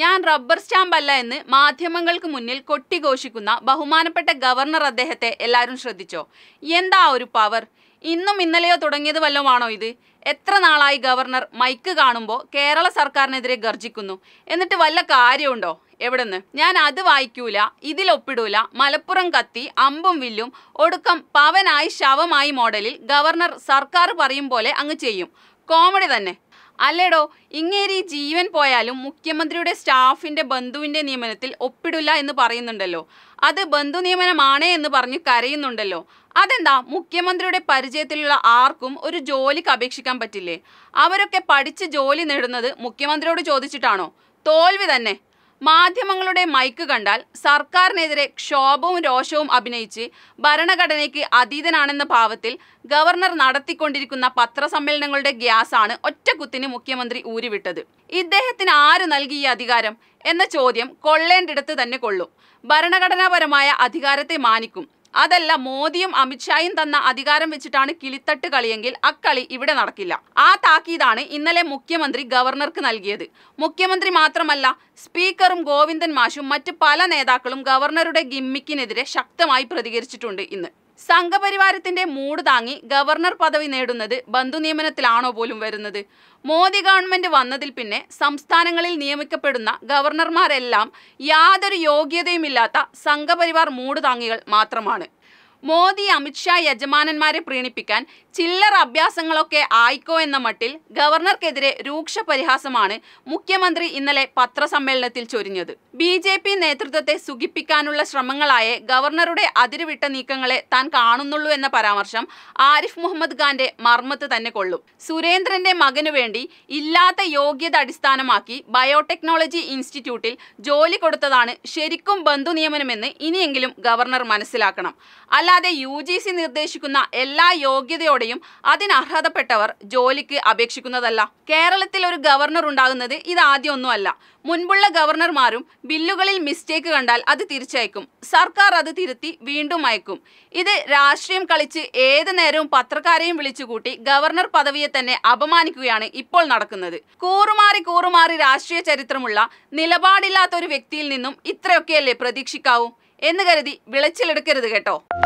ഞാൻ റബ്ബർ സ്റ്റാമ്പല്ല എന്ന് മാധ്യമങ്ങൾക്ക് മുന്നിൽ കൊട്ടിഘോഷിക്കുന്ന ബഹുമാനപ്പെട്ട ഗവർണർ അദ്ദേഹത്തെ എല്ലാവരും ശ്രദ്ധിച്ചോ എന്താ ഒരു പവർ ഇന്നും ഇന്നലെയോ തുടങ്ങിയത് വല്ലതുമാണോ ഇത് എത്ര നാളായി ഗവർണർ മൈക്ക് കാണുമ്പോൾ കേരള സർക്കാരിനെതിരെ ഗർജിക്കുന്നു എന്നിട്ട് വല്ല കാര്യമുണ്ടോ എവിടെന്ന് ഞാൻ അത് വായിക്കൂല ഇതിലൊപ്പിടൂല മലപ്പുറം കത്തി അമ്പും വില്ലും ഒടുക്കം പവനായി ശവമായി മോഡലിൽ ഗവർണർ സർക്കാർ പറയും പോലെ അങ്ങ് ചെയ്യും കോമഡി തന്നെ അല്ലേടോ ഇങ്ങേരി ജീവൻ പോയാലും മുഖ്യമന്ത്രിയുടെ സ്റ്റാഫിന്റെ ബന്ധുവിന്റെ നിയമനത്തിൽ ഒപ്പിടില്ല എന്ന് പറയുന്നുണ്ടല്ലോ അത് ബന്ധു നിയമനമാണ് എന്ന് പറഞ്ഞ് കരയുന്നുണ്ടല്ലോ അതെന്താ മുഖ്യമന്ത്രിയുടെ പരിചയത്തിലുള്ള ആർക്കും ഒരു ജോലിക്ക് അപേക്ഷിക്കാൻ പറ്റില്ലേ അവരൊക്കെ പഠിച്ച് ജോലി നേടുന്നത് മുഖ്യമന്ത്രിയോട് ചോദിച്ചിട്ടാണോ തോൽവി തന്നെ മാധ്യമങ്ങളുടെ മൈക്ക് കണ്ടാൽ സർക്കാരിനെതിരെ ക്ഷോഭവും രോഷവും അഭിനയിച്ച് ഭരണഘടനയ്ക്ക് അതീതനാണെന്ന ഭാവത്തിൽ ഗവർണർ നടത്തിക്കൊണ്ടിരിക്കുന്ന പത്രസമ്മേളനങ്ങളുടെ ഗ്യാസാണ് ഒറ്റക്കുത്തിന് മുഖ്യമന്ത്രി ഊരിവിട്ടത് ഇദ്ദേഹത്തിന് ആര് നൽകി ഈ അധികാരം എന്ന ചോദ്യം കൊള്ളേണ്ടിടത്ത് തന്നെ കൊള്ളും ഭരണഘടനാപരമായ അധികാരത്തെ മാനിക്കും അതല്ല മോദിയും അമിത്ഷായും തന്ന അധികാരം വെച്ചിട്ടാണ് കിളിത്തട്ട് കളിയെങ്കിൽ അക്കളി ഇവിടെ നടക്കില്ല ആ താക്കീതാണ് ഇന്നലെ മുഖ്യമന്ത്രി ഗവർണർക്ക് നൽകിയത് മുഖ്യമന്ത്രി മാത്രമല്ല സ്പീക്കറും ഗോവിന്ദൻ മാഷും മറ്റ് പല നേതാക്കളും ഗവർണറുടെ ഗിമ്മിക്കിനെതിരെ ശക്തമായി പ്രതികരിച്ചിട്ടുണ്ട് ഇന്ന് സംഘപരിവാരത്തിന്റെ മൂട് താങ്ങി ഗവർണർ പദവി നേടുന്നത് ബന്ധു നിയമനത്തിലാണോ പോലും വരുന്നത് മോദി ഗവൺമെന്റ് വന്നതിൽ പിന്നെ സംസ്ഥാനങ്ങളിൽ നിയമിക്കപ്പെടുന്ന ഗവർണർമാരെല്ലാം യാതൊരു യോഗ്യതയുമില്ലാത്ത സംഘപരിവാർ മൂട് താങ്ങികൾ മാത്രമാണ് മോദി അമിത്ഷാ യജമാനന്മാരെ പ്രീണിപ്പിക്കാൻ ചില്ലറ അഭ്യാസങ്ങളൊക്കെ ആയിക്കോ എന്ന മട്ടിൽ ഗവർണർക്കെതിരെ രൂക്ഷ പരിഹാസമാണ് മുഖ്യമന്ത്രി ഇന്നലെ പത്രസമ്മേളനത്തിൽ ചൊരിഞ്ഞത് ബി ജെ പി നേതൃത്വത്തെ സുഖിപ്പിക്കാനുള്ള ശ്രമങ്ങളായേ ഗവർണറുടെ അതിരുവിട്ട നീക്കങ്ങളെ താൻ കാണുന്നുള്ളൂ എന്ന പരാമർശം ആരിഫ് മുഹമ്മദ് ഖാന്റെ മർമ്മത്ത് തന്നെ കൊള്ളും സുരേന്ദ്രന്റെ മകനു വേണ്ടി ഇല്ലാത്ത യോഗ്യത അടിസ്ഥാനമാക്കി ബയോടെക്നോളജി ഇൻസ്റ്റിറ്റ്യൂട്ടിൽ ജോലി കൊടുത്തതാണ് ശരിക്കും ബന്ധു നിയമനമെന്ന് ഇനിയെങ്കിലും ഗവർണർ മനസ്സിലാക്കണം അല്ല അല്ലാതെ യു ജി സി നിർദ്ദേശിക്കുന്ന എല്ലാ യോഗ്യതയോടെയും അതിനർഹതപ്പെട്ടവർ ജോലിക്ക് അപേക്ഷിക്കുന്നതല്ല കേരളത്തിൽ ഒരു ഗവർണർ ഉണ്ടാകുന്നത് ആദ്യമൊന്നുമല്ല മുൻപുള്ള ഗവർണർമാരും ബില്ലുകളിൽ മിസ്റ്റേക്ക് കണ്ടാൽ അത് തിരിച്ചയക്കും സർക്കാർ അത് തിരുത്തി വീണ്ടും അയക്കും ഇത് രാഷ്ട്രീയം കളിച്ച് ഏത് നേരവും പത്രക്കാരെയും വിളിച്ചുകൂട്ടി ഗവർണർ പദവിയെ തന്നെ അപമാനിക്കുകയാണ് ഇപ്പോൾ നടക്കുന്നത് കൂറുമാറി കൂറുമാറി രാഷ്ട്രീയ ചരിത്രമുള്ള നിലപാടില്ലാത്ത ഒരു വ്യക്തിയിൽ നിന്നും ഇത്രയൊക്കെയല്ലേ പ്രതീക്ഷിക്കാവൂ എന്ന് കരുതി വിളച്ചിലെടുക്കരുത് കേട്ടോ